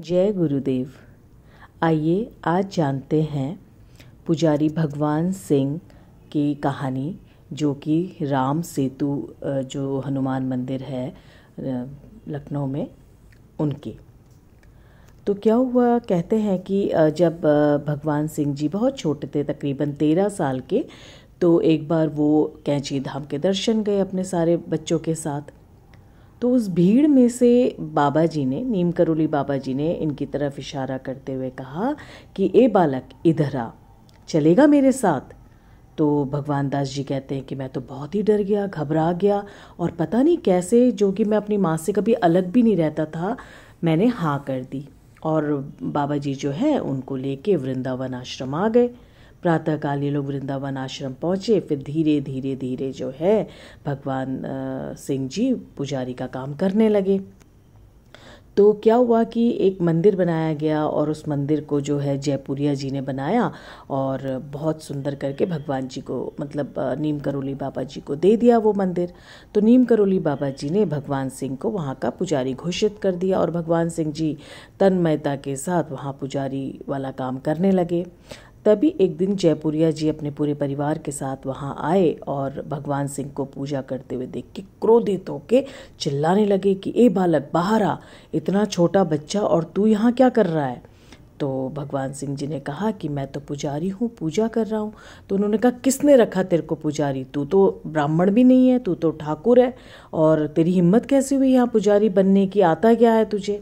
जय गुरुदेव आइए आज जानते हैं पुजारी भगवान सिंह की कहानी जो कि राम सेतु जो हनुमान मंदिर है लखनऊ में उनकी तो क्या हुआ कहते हैं कि जब भगवान सिंह जी बहुत छोटे थे तकरीबन तेरह साल के तो एक बार वो कैंची धाम के दर्शन गए अपने सारे बच्चों के साथ तो उस भीड़ में से बाबा जी ने नीम करोली बाबा जी ने इनकी तरफ इशारा करते हुए कहा कि ए बालक इधर आ चलेगा मेरे साथ तो भगवान दास जी कहते हैं कि मैं तो बहुत ही डर गया घबरा गया और पता नहीं कैसे जो कि मैं अपनी माँ से कभी अलग भी नहीं रहता था मैंने हाँ कर दी और बाबा जी जो है उनको लेके वृंदावन आश्रम आ गए प्रातःकाल ये लोग वृंदावन आश्रम पहुँचे फिर धीरे धीरे धीरे जो है भगवान सिंह जी पुजारी का काम करने लगे तो क्या हुआ कि एक मंदिर बनाया गया और उस मंदिर को जो है जयपुरिया जी ने बनाया और बहुत सुंदर करके भगवान जी को मतलब नीम करोली बाबा जी को दे दिया वो मंदिर तो नीम करोली बाबा जी ने भगवान सिंह को वहाँ का पुजारी घोषित कर दिया और भगवान सिंह जी तन्मयता के साथ वहाँ पुजारी वाला काम करने लगे तभी एक दिन जयपुरिया जी अपने पूरे परिवार के साथ वहाँ आए और भगवान सिंह को पूजा करते हुए देख के क्रोधित होके चिल्लाने लगे कि ए बालक बाहर आ इतना छोटा बच्चा और तू यहाँ क्या कर रहा है तो भगवान सिंह जी ने कहा कि मैं तो पुजारी हूँ पूजा कर रहा हूँ तो उन्होंने कहा किसने रखा तेरे को पुजारी तू तो ब्राह्मण भी नहीं है तू तो ठाकुर है और तेरी हिम्मत कैसी हुई यहाँ पुजारी बनने की आता क्या है तुझे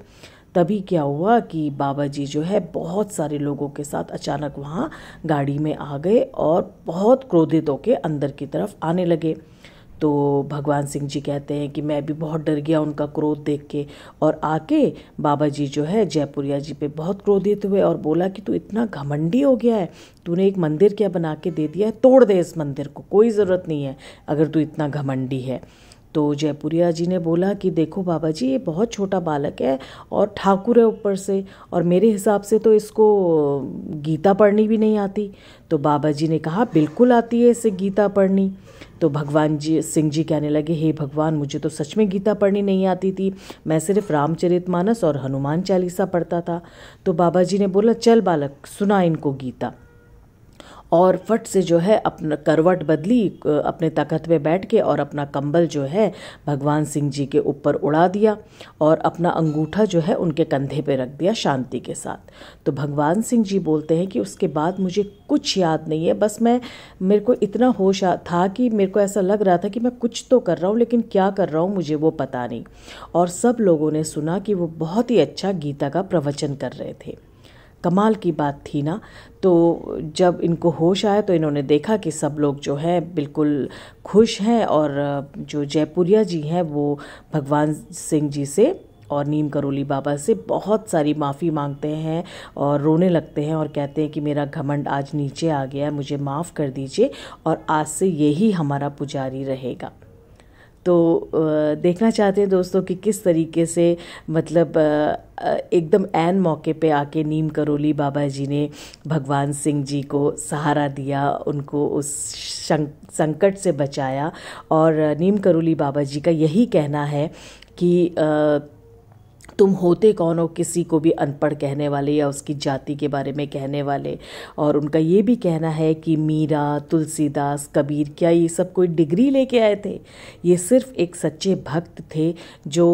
तभी क्या हुआ कि बाबा जी जो है बहुत सारे लोगों के साथ अचानक वहाँ गाड़ी में आ गए और बहुत क्रोधित होकर अंदर की तरफ आने लगे तो भगवान सिंह जी कहते हैं कि मैं भी बहुत डर गया उनका क्रोध देख के और आके बाबा जी जो है जयपुरिया जी पे बहुत क्रोधित हुए और बोला कि तू इतना घमंडी हो गया है तूने एक मंदिर क्या बना के दे दिया है तोड़ दे इस मंदिर को कोई ज़रूरत नहीं है अगर तू इतना घमंडी है तो जयपुरिया जी ने बोला कि देखो बाबा जी ये बहुत छोटा बालक है और ठाकुर है ऊपर से और मेरे हिसाब से तो इसको गीता पढ़नी भी नहीं आती तो बाबा जी ने कहा बिल्कुल आती है इसे गीता पढ़नी तो भगवान जी सिंह जी कहने लगे हे भगवान मुझे तो सच में गीता पढ़नी नहीं आती थी मैं सिर्फ रामचरित मानस और हनुमान चालीसा पढ़ता था तो बाबा जी ने बोला चल बालक सुना इनको गीता और फट से जो है अपना करवट बदली अपने तखत पे बैठ के और अपना कंबल जो है भगवान सिंह जी के ऊपर उड़ा दिया और अपना अंगूठा जो है उनके कंधे पे रख दिया शांति के साथ तो भगवान सिंह जी बोलते हैं कि उसके बाद मुझे कुछ याद नहीं है बस मैं मेरे को इतना होश था कि मेरे को ऐसा लग रहा था कि मैं कुछ तो कर रहा हूँ लेकिन क्या कर रहा हूँ मुझे वो पता नहीं और सब लोगों ने सुना कि वो बहुत ही अच्छा गीता का प्रवचन कर रहे थे कमाल की बात थी ना तो जब इनको होश आया तो इन्होंने देखा कि सब लोग जो है बिल्कुल खुश हैं और जो जयपुरिया जी हैं वो भगवान सिंह जी से और नीम करोली बाबा से बहुत सारी माफ़ी मांगते हैं और रोने लगते हैं और कहते हैं कि मेरा घमंड आज नीचे आ गया है मुझे माफ़ कर दीजिए और आज से यही हमारा पुजारी रहेगा तो देखना चाहते हैं दोस्तों कि किस तरीके से मतलब एकदम एन मौके पे आके नीम करोली बाबा जी ने भगवान सिंह जी को सहारा दिया उनको उस संकट से बचाया और नीम करोली बाबा जी का यही कहना है कि तुम होते कौन हो किसी को भी अनपढ़ कहने वाले या उसकी जाति के बारे में कहने वाले और उनका ये भी कहना है कि मीरा तुलसीदास कबीर क्या ये सब कोई डिग्री लेके आए थे ये सिर्फ एक सच्चे भक्त थे जो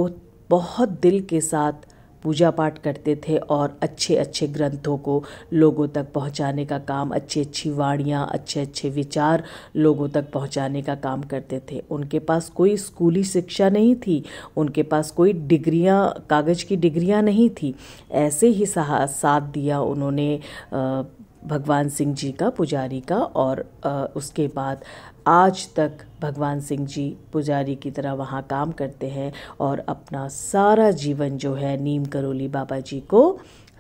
बहुत दिल के साथ पूजा पाठ करते थे और अच्छे अच्छे ग्रंथों को लोगों तक पहुंचाने का काम अच्छी अच्छी वाणियाँ अच्छे अच्छे विचार लोगों तक पहुंचाने का काम करते थे उनके पास कोई स्कूली शिक्षा नहीं थी उनके पास कोई डिग्रियाँ कागज़ की डिग्रियाँ नहीं थी ऐसे ही साथ दिया उन्होंने भगवान सिंह जी का पुजारी का और उसके बाद आज तक भगवान सिंह जी पुजारी की तरह वहाँ काम करते हैं और अपना सारा जीवन जो है नीम करोली बाबा जी को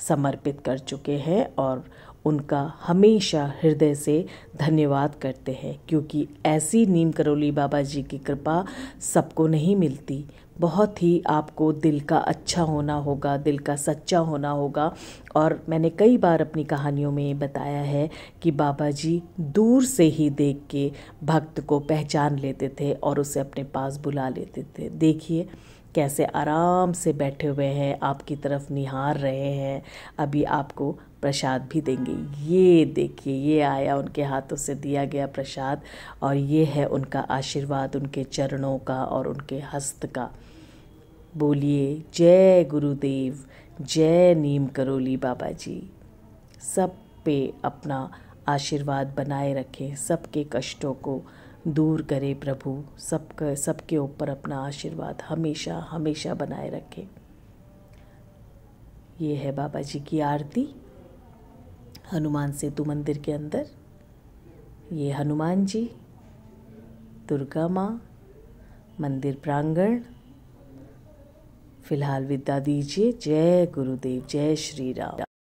समर्पित कर चुके हैं और उनका हमेशा हृदय से धन्यवाद करते हैं क्योंकि ऐसी नीम करोली बाबा जी की कृपा सबको नहीं मिलती बहुत ही आपको दिल का अच्छा होना होगा दिल का सच्चा होना होगा और मैंने कई बार अपनी कहानियों में बताया है कि बाबा जी दूर से ही देख के भक्त को पहचान लेते थे और उसे अपने पास बुला लेते थे देखिए कैसे आराम से बैठे हुए हैं आपकी तरफ निहार रहे हैं अभी आपको प्रसाद भी देंगे ये देखिए ये आया उनके हाथों से दिया गया प्रसाद और ये है उनका आशीर्वाद उनके चरणों का और उनके हस्त का बोलिए जय गुरुदेव जय नीम करोली बाबा जी सब पे अपना आशीर्वाद बनाए रखें सबके कष्टों को दूर करे प्रभु सबके सबके ऊपर अपना आशीर्वाद हमेशा हमेशा बनाए रखे ये है बाबा जी की आरती हनुमान सेतु मंदिर के अंदर ये हनुमान जी दुर्गा माँ मंदिर प्रांगण फिलहाल विद्या दीजिए जय गुरुदेव जय श्री राम